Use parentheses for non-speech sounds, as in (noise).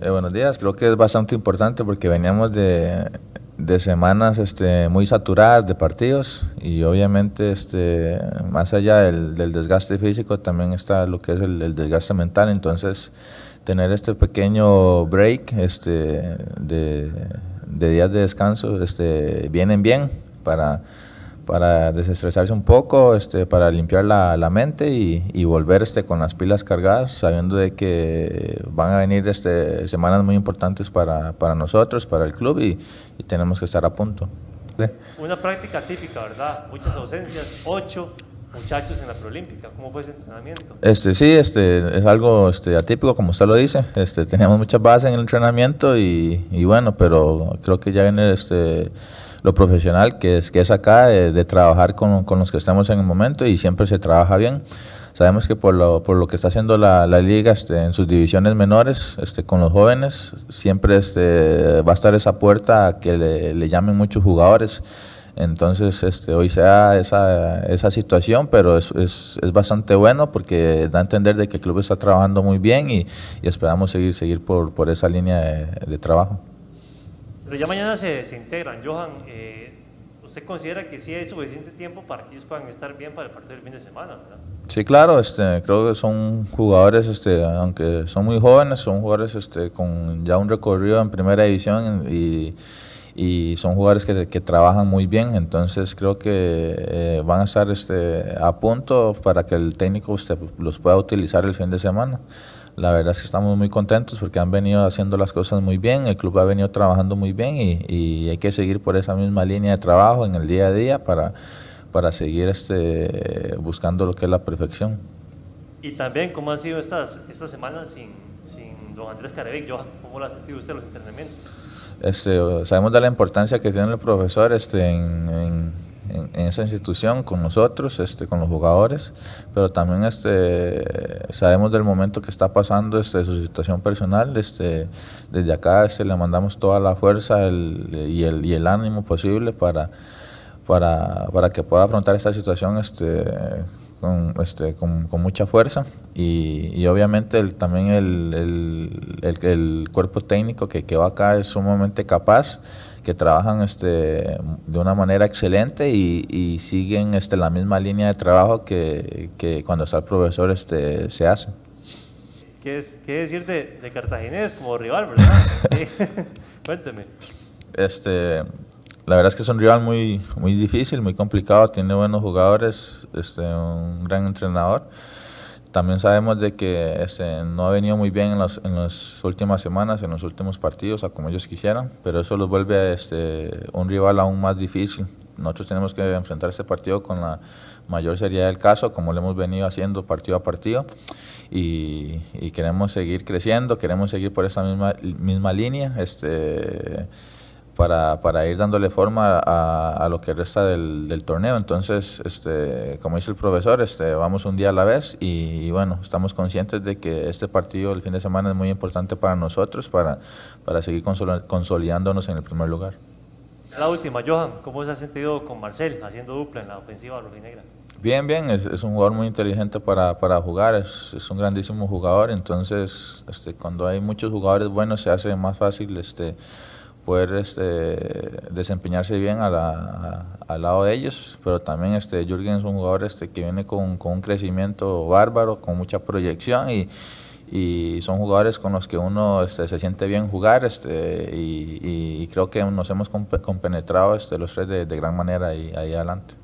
Eh, buenos días, creo que es bastante importante porque veníamos de, de semanas este, muy saturadas de partidos y obviamente este, más allá del, desgaste físico también está lo que es el, desgaste mental, entonces tener este pequeño break este, de, de días de descanso este, vienen bien para para desestresarse un poco, este, para limpiar la, la mente y, y, volver este, con las pilas cargadas, sabiendo de que van a venir este, semanas muy importantes para, para nosotros, para el club y, tenemos que estar a punto. Una práctica típica, ¿verdad? Muchas ausencias, ocho muchachos en la preolímpica. ¿Cómo fue ese entrenamiento? Este, sí, este, es algo este, atípico, como usted lo dice. Este, teníamos muchas bases en el entrenamiento y, y bueno, pero creo que ya viene este lo profesional que es, que es acá, de, trabajar con, los que estamos en el momento y siempre se trabaja bien. Sabemos que por lo, que está haciendo la, liga este, en sus divisiones menores, este, con los jóvenes, siempre este, va a estar esa puerta a que le, llamen muchos jugadores. Entonces, hoy sea esa, esa situación, pero es, bastante bueno porque da a entender de que el club está trabajando muy bien y, esperamos seguir, seguir por, esa línea de trabajo. Pero ya mañana se integran, Johan, eh, ¿usted considera que sí hay suficiente tiempo para que ellos puedan estar bien para el partido del fin de semana? Sí, claro, este, creo que son jugadores, este, aunque son muy jóvenes, son jugadores este, con ya un recorrido en primera división y y son jugadores que, trabajan muy bien, entonces creo que eh, van a estar este, a punto para que el técnico usted los pueda utilizar el fin de semana. La verdad es que estamos muy contentos porque han venido haciendo las cosas muy bien, el club ha venido trabajando muy bien y, hay que seguir por esa misma línea de trabajo en el día a día para, para seguir este, buscando lo que es la perfección. Y también, ¿cómo han sido estas, estas semanas sin, sin don Andrés Carevic? ¿Cómo lo ha sentido usted los entrenamientos? Este, sabemos de la importancia que tiene el profesor este, en, esa institución, con nosotros, este, con los jugadores, pero también sabemos del momento que está pasando este, su situación personal. desde acá se le mandamos toda la fuerza y, el, ánimo posible para, que pueda afrontar esta situación con, este, con, mucha fuerza y, obviamente el, también el, el, cuerpo técnico que, que va acá es sumamente capaz, que trabajan este, de una manera excelente y, y siguen este, la misma línea de trabajo que, cuando está el profesor este, se hace. ¿Qué, es, de, Cartaginés como rival, verdad? (laughs) (laughs) Este, la verdad es que es un rival muy, muy difícil, muy complicado, tiene buenos jugadores, este, un gran entrenador. También sabemos de que este, no ha venido muy bien en, en, las últimas semanas, en los últimos partidos, a como ellos quisieran, pero eso los vuelve este, un rival aún más difícil. Nosotros tenemos que enfrentar este partido con la mayor seriedad del caso, como lo hemos venido haciendo partido a partido, y, queremos seguir creciendo, queremos seguir por esa misma, misma línea. Este, para, para ir dándole forma a, a lo que resta del, del, torneo. Entonces, este, como dice el profesor, este, vamos un día a la vez y, bueno, estamos conscientes de que este partido el fin de semana es muy importante para nosotros, para, para seguir consolidándonos en el primer lugar. La última, Johan, ¿cómo se ha sentido con Marcel haciendo dupla en la ofensiva rojinegra? Bien, bien, es, es, un jugador muy inteligente para, para jugar, es, es, un grandísimo jugador, entonces este, cuando hay muchos jugadores buenos se hace más fácil este, poder este, desempeñarse bien al lado de ellos, pero también este, Jürgen es un jugador este, que viene con, un crecimiento bárbaro, con mucha proyección y, y son jugadores con los que uno este, se siente bien jugar este, y, creo que nos hemos compenetrado este, los tres de, de gran manera ahí, ahí adelante.